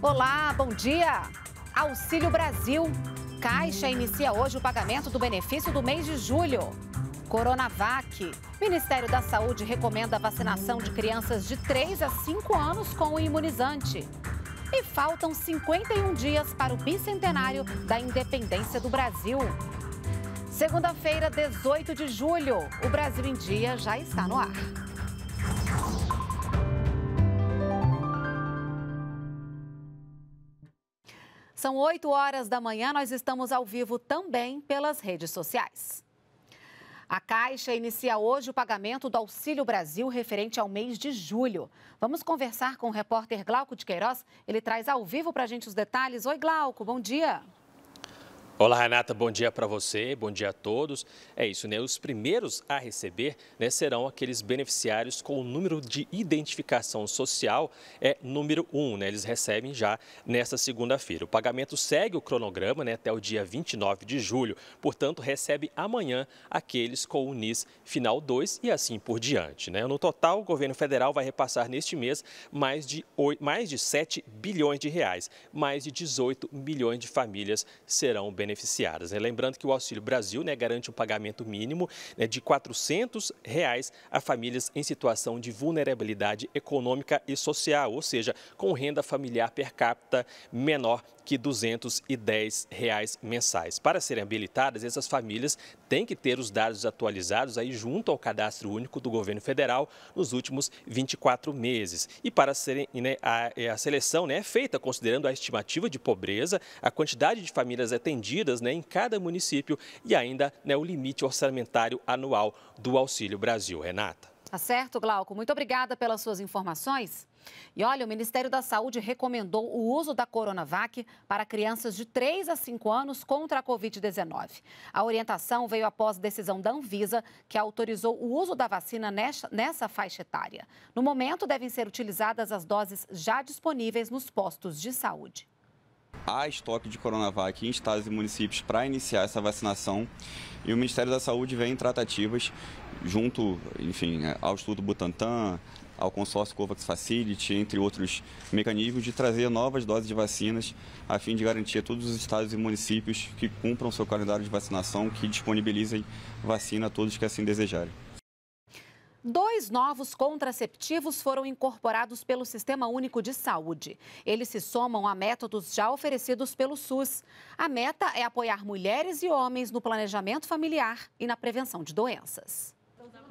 Olá, bom dia. Auxílio Brasil. Caixa inicia hoje o pagamento do benefício do mês de julho. Coronavac. Ministério da Saúde recomenda a vacinação de crianças de 3 a 5 anos com o imunizante. E faltam 51 dias para o bicentenário da independência do Brasil. Segunda-feira, 18 de julho. O Brasil em Dia já está no ar. São 8 horas da manhã, nós estamos ao vivo também pelas redes sociais. A Caixa inicia hoje o pagamento do Auxílio Brasil referente ao mês de julho. Vamos conversar com o repórter Glauco de Queiroz. Ele traz ao vivo para a gente os detalhes. Oi, Glauco, bom dia. Olá, Renata, bom dia para você, bom dia a todos. É isso, né? Os primeiros a receber né, serão aqueles beneficiários com o número de identificação social, é número 1, né? Eles recebem já nesta segunda-feira. O pagamento segue o cronograma né, até o dia 29 de julho, portanto, recebe amanhã aqueles com o NIS final 2 e assim por diante. Né? No total, o governo federal vai repassar neste mês mais de, 8, mais de 7 bilhões de reais. Mais de 18 milhões de famílias serão beneficiadas beneficiadas. Né? Lembrando que o Auxílio Brasil né, garante o um pagamento mínimo né, de R$ 400 reais a famílias em situação de vulnerabilidade econômica e social, ou seja, com renda familiar per capita menor que R$ 210 reais mensais. Para serem habilitadas, essas famílias têm que ter os dados atualizados aí junto ao cadastro único do governo federal nos últimos 24 meses. E para serem né, a, a seleção né, é feita considerando a estimativa de pobreza, a quantidade de famílias atendidas medidas né, em cada município e ainda né, o limite orçamentário anual do Auxílio Brasil. Renata. Tá certo, Glauco. Muito obrigada pelas suas informações. E olha, o Ministério da Saúde recomendou o uso da Coronavac para crianças de 3 a 5 anos contra a Covid-19. A orientação veio após decisão da Anvisa, que autorizou o uso da vacina nessa faixa etária. No momento, devem ser utilizadas as doses já disponíveis nos postos de saúde há estoque de Coronavac em estados e municípios para iniciar essa vacinação e o Ministério da Saúde vem em tratativas junto, enfim, é, ao Instituto Butantan, ao consórcio COVAX Facility, entre outros mecanismos, de trazer novas doses de vacinas a fim de garantir a todos os estados e municípios que cumpram seu calendário de vacinação que disponibilizem vacina a todos que assim desejarem. Dois novos contraceptivos foram incorporados pelo Sistema Único de Saúde. Eles se somam a métodos já oferecidos pelo SUS. A meta é apoiar mulheres e homens no planejamento familiar e na prevenção de doenças.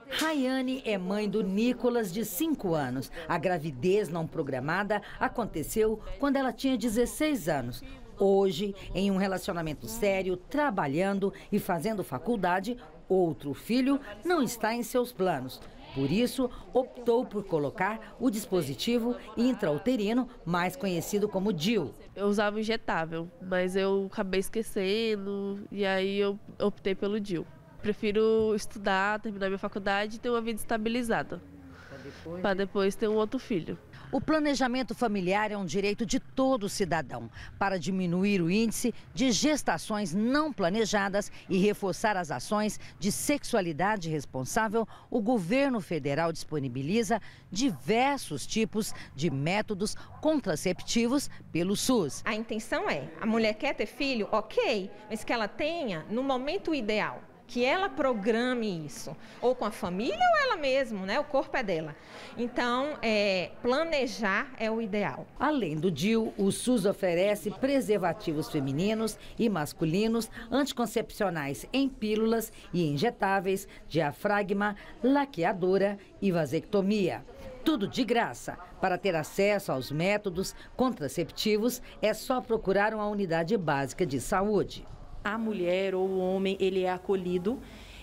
Rayane é mãe do Nicolas, de 5 anos. A gravidez não programada aconteceu quando ela tinha 16 anos. Hoje, em um relacionamento sério, trabalhando e fazendo faculdade, outro filho não está em seus planos. Por isso, optou por colocar o dispositivo intrauterino, mais conhecido como DIL. Eu usava injetável, mas eu acabei esquecendo e aí eu optei pelo DIL. Prefiro estudar, terminar minha faculdade e ter uma vida estabilizada. Para depois, depois ter um outro filho. O planejamento familiar é um direito de todo cidadão para diminuir o índice de gestações não planejadas e reforçar as ações de sexualidade responsável. O governo federal disponibiliza diversos tipos de métodos contraceptivos pelo SUS. A intenção é: a mulher quer ter filho, ok, mas que ela tenha no momento ideal que ela programe isso, ou com a família ou ela mesma, né? O corpo é dela. Então, é, planejar é o ideal. Além do DIU, o SUS oferece preservativos femininos e masculinos, anticoncepcionais em pílulas e injetáveis, diafragma, laqueadora e vasectomia. Tudo de graça. Para ter acesso aos métodos contraceptivos, é só procurar uma unidade básica de saúde a mulher ou o homem ele é acolhido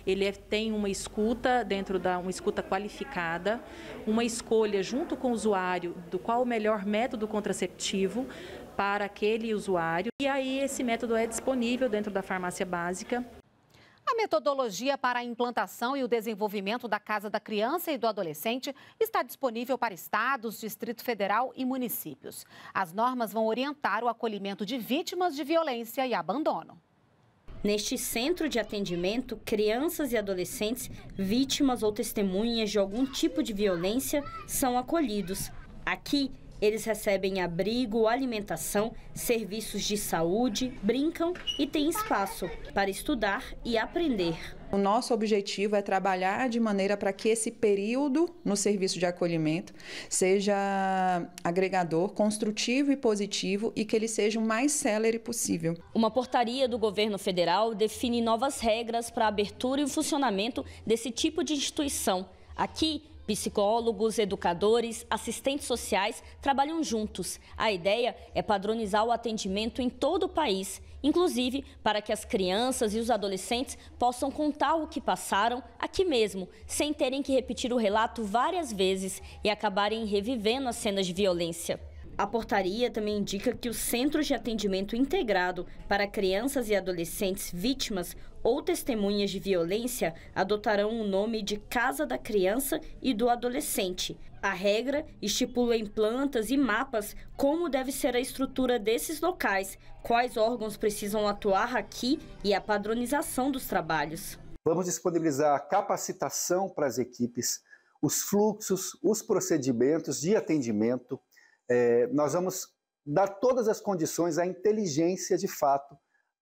ele é, tem uma escuta dentro da uma escuta qualificada, uma escolha junto com o usuário do qual o melhor método contraceptivo para aquele usuário. E aí esse método é disponível dentro da farmácia básica. A metodologia para a implantação e o desenvolvimento da Casa da Criança e do Adolescente está disponível para estados, Distrito Federal e municípios. As normas vão orientar o acolhimento de vítimas de violência e abandono. Neste centro de atendimento, crianças e adolescentes, vítimas ou testemunhas de algum tipo de violência, são acolhidos. Aqui, eles recebem abrigo, alimentação, serviços de saúde, brincam e têm espaço para estudar e aprender. O nosso objetivo é trabalhar de maneira para que esse período no serviço de acolhimento seja agregador, construtivo e positivo e que ele seja o mais célere possível. Uma portaria do governo federal define novas regras para a abertura e o funcionamento desse tipo de instituição. Aqui, Psicólogos, educadores, assistentes sociais trabalham juntos. A ideia é padronizar o atendimento em todo o país, inclusive para que as crianças e os adolescentes possam contar o que passaram aqui mesmo, sem terem que repetir o relato várias vezes e acabarem revivendo as cenas de violência. A portaria também indica que os centros de atendimento integrado para crianças e adolescentes vítimas ou testemunhas de violência adotarão o nome de Casa da Criança e do Adolescente. A regra estipula em plantas e mapas como deve ser a estrutura desses locais, quais órgãos precisam atuar aqui e a padronização dos trabalhos. Vamos disponibilizar capacitação para as equipes, os fluxos, os procedimentos de atendimento é, nós vamos dar todas as condições à inteligência de fato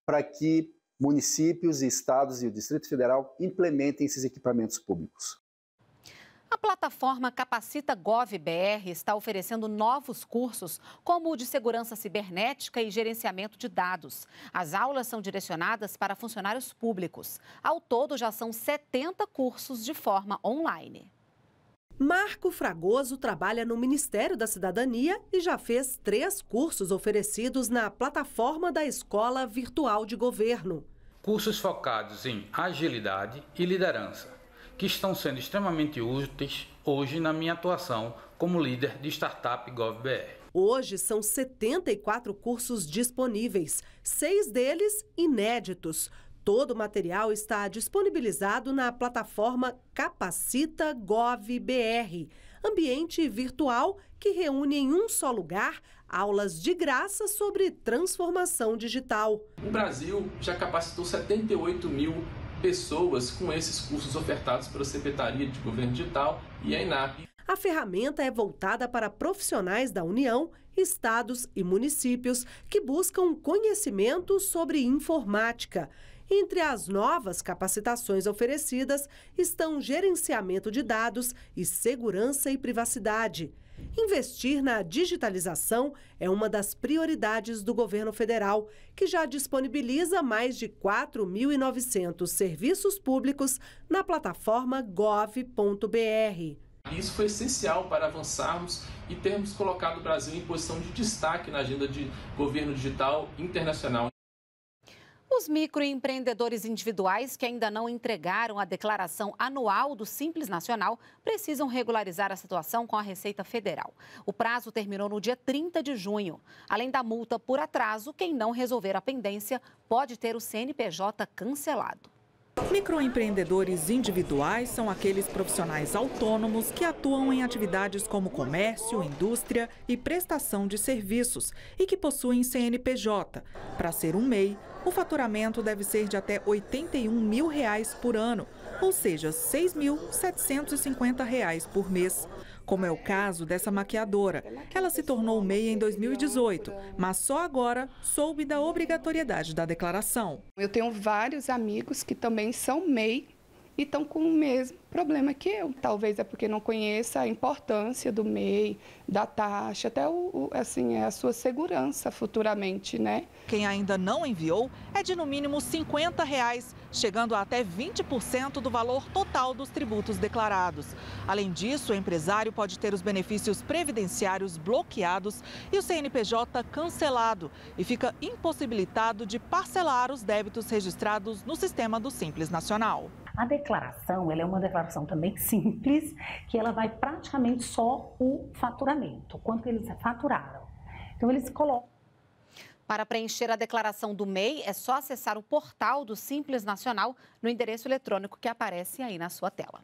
para que municípios e estados e o Distrito Federal implementem esses equipamentos públicos. A plataforma Capacita GovBR está oferecendo novos cursos, como o de segurança cibernética e gerenciamento de dados. As aulas são direcionadas para funcionários públicos. Ao todo, já são 70 cursos de forma online. Marco Fragoso trabalha no Ministério da Cidadania e já fez três cursos oferecidos na plataforma da Escola Virtual de Governo. Cursos focados em agilidade e liderança, que estão sendo extremamente úteis hoje na minha atuação como líder de startup GovBR. Hoje são 74 cursos disponíveis, seis deles inéditos. Todo o material está disponibilizado na plataforma CapacitaGov.br, ambiente virtual que reúne em um só lugar aulas de graça sobre transformação digital. O Brasil já capacitou 78 mil pessoas com esses cursos ofertados pela Secretaria de Governo Digital e a INAP. A ferramenta é voltada para profissionais da União, estados e municípios que buscam conhecimento sobre informática. Entre as novas capacitações oferecidas estão gerenciamento de dados e segurança e privacidade. Investir na digitalização é uma das prioridades do governo federal, que já disponibiliza mais de 4.900 serviços públicos na plataforma gov.br. Isso foi essencial para avançarmos e termos colocado o Brasil em posição de destaque na agenda de governo digital internacional. Os microempreendedores individuais que ainda não entregaram a declaração anual do Simples Nacional precisam regularizar a situação com a Receita Federal. O prazo terminou no dia 30 de junho. Além da multa por atraso, quem não resolver a pendência pode ter o CNPJ cancelado. Microempreendedores individuais são aqueles profissionais autônomos que atuam em atividades como comércio, indústria e prestação de serviços e que possuem CNPJ. Para ser um MEI, o faturamento deve ser de até R$ 81 mil reais por ano, ou seja, R$ 6.750 por mês. Como é o caso dessa maquiadora. Ela se tornou MEI em 2018, mas só agora soube da obrigatoriedade da declaração. Eu tenho vários amigos que também são MEI e estão com o mesmo problema que eu. Talvez é porque não conheça a importância do MEI, da taxa, até o, o, assim, é a sua segurança futuramente, né? Quem ainda não enviou é de no mínimo 50 reais, chegando a até 20% do valor total dos tributos declarados. Além disso, o empresário pode ter os benefícios previdenciários bloqueados e o CNPJ cancelado e fica impossibilitado de parcelar os débitos registrados no sistema do Simples Nacional. A declaração, ela é uma declaração também simples, que ela vai praticamente só o faturamento, quanto eles faturaram. Então eles colocam para preencher a declaração do MEI, é só acessar o portal do Simples Nacional no endereço eletrônico que aparece aí na sua tela.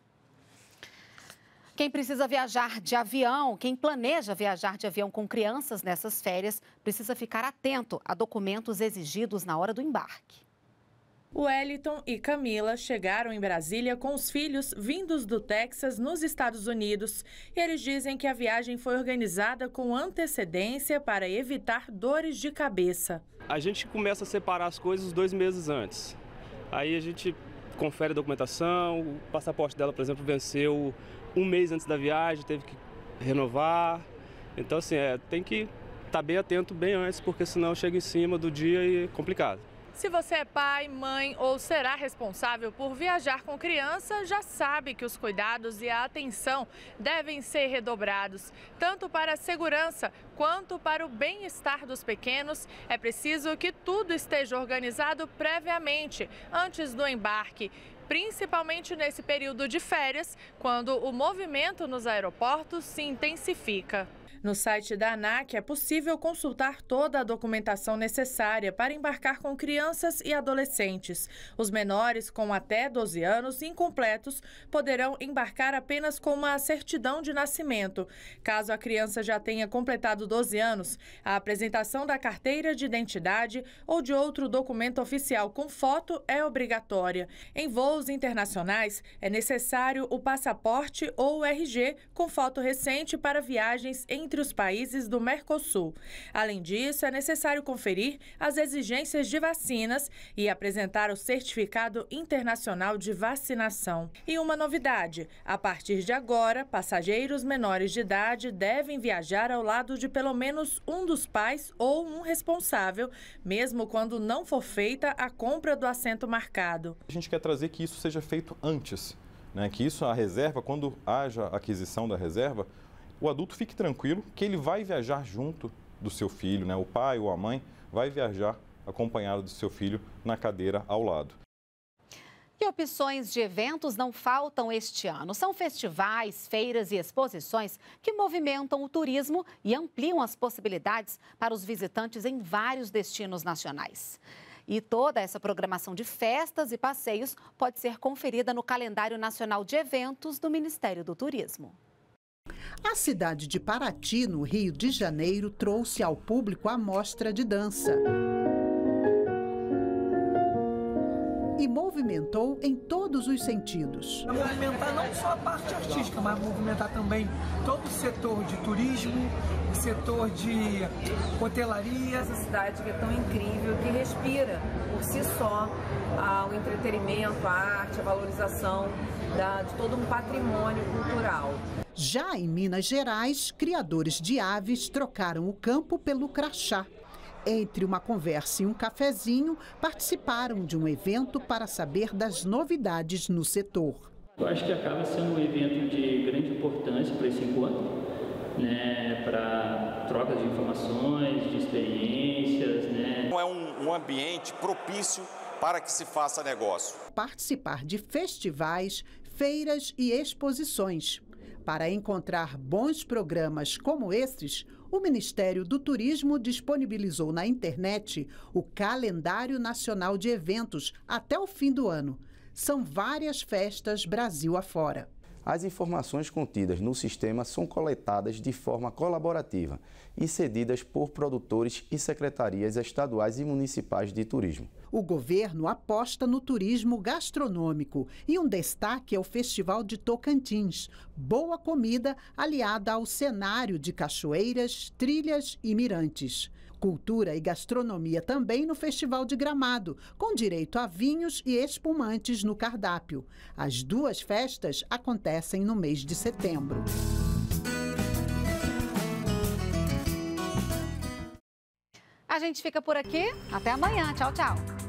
Quem precisa viajar de avião, quem planeja viajar de avião com crianças nessas férias, precisa ficar atento a documentos exigidos na hora do embarque. Wellington e Camila chegaram em Brasília com os filhos vindos do Texas, nos Estados Unidos. Eles dizem que a viagem foi organizada com antecedência para evitar dores de cabeça. A gente começa a separar as coisas dois meses antes. Aí a gente confere a documentação, o passaporte dela, por exemplo, venceu um mês antes da viagem, teve que renovar. Então, assim, é, tem que estar tá bem atento bem antes, porque senão chega em cima do dia e é complicado. Se você é pai, mãe ou será responsável por viajar com criança, já sabe que os cuidados e a atenção devem ser redobrados. Tanto para a segurança quanto para o bem-estar dos pequenos, é preciso que tudo esteja organizado previamente, antes do embarque principalmente nesse período de férias, quando o movimento nos aeroportos se intensifica. No site da ANAC é possível consultar toda a documentação necessária para embarcar com crianças e adolescentes. Os menores com até 12 anos incompletos poderão embarcar apenas com uma certidão de nascimento. Caso a criança já tenha completado 12 anos, a apresentação da carteira de identidade ou de outro documento oficial com foto é obrigatória. Em voos internacionais, é necessário o passaporte ou RG com foto recente para viagens em entre os países do Mercosul. Além disso, é necessário conferir as exigências de vacinas e apresentar o certificado internacional de vacinação. E uma novidade: a partir de agora, passageiros menores de idade devem viajar ao lado de pelo menos um dos pais ou um responsável, mesmo quando não for feita a compra do assento marcado. A gente quer trazer que isso seja feito antes, né? que isso, a reserva, quando haja aquisição da reserva, o adulto fique tranquilo que ele vai viajar junto do seu filho, né? o pai ou a mãe vai viajar acompanhado do seu filho na cadeira ao lado. E opções de eventos não faltam este ano. São festivais, feiras e exposições que movimentam o turismo e ampliam as possibilidades para os visitantes em vários destinos nacionais. E toda essa programação de festas e passeios pode ser conferida no Calendário Nacional de Eventos do Ministério do Turismo. A cidade de Paraty, no Rio de Janeiro, trouxe ao público a mostra de dança. E movimentou em todos os sentidos. Movimentar não só a parte artística, mas movimentar também todo o setor de turismo, o setor de hotelaria. Essa cidade que é tão incrível, que respira por si só o entretenimento, a arte, a valorização da, de todo um patrimônio cultural. Já em Minas Gerais, criadores de aves trocaram o campo pelo crachá. Entre uma conversa e um cafezinho, participaram de um evento para saber das novidades no setor. Eu acho que acaba sendo um evento de grande importância para esse encontro, né, para troca de informações, de experiências. Né. É um, um ambiente propício para que se faça negócio. Participar de festivais, feiras e exposições. Para encontrar bons programas como esses, o Ministério do Turismo disponibilizou na internet o Calendário Nacional de Eventos até o fim do ano. São várias festas Brasil afora. As informações contidas no sistema são coletadas de forma colaborativa e cedidas por produtores e secretarias estaduais e municipais de turismo. O governo aposta no turismo gastronômico e um destaque é o Festival de Tocantins. Boa comida aliada ao cenário de cachoeiras, trilhas e mirantes cultura e gastronomia também no Festival de Gramado, com direito a vinhos e espumantes no cardápio. As duas festas acontecem no mês de setembro. A gente fica por aqui. Até amanhã. Tchau, tchau.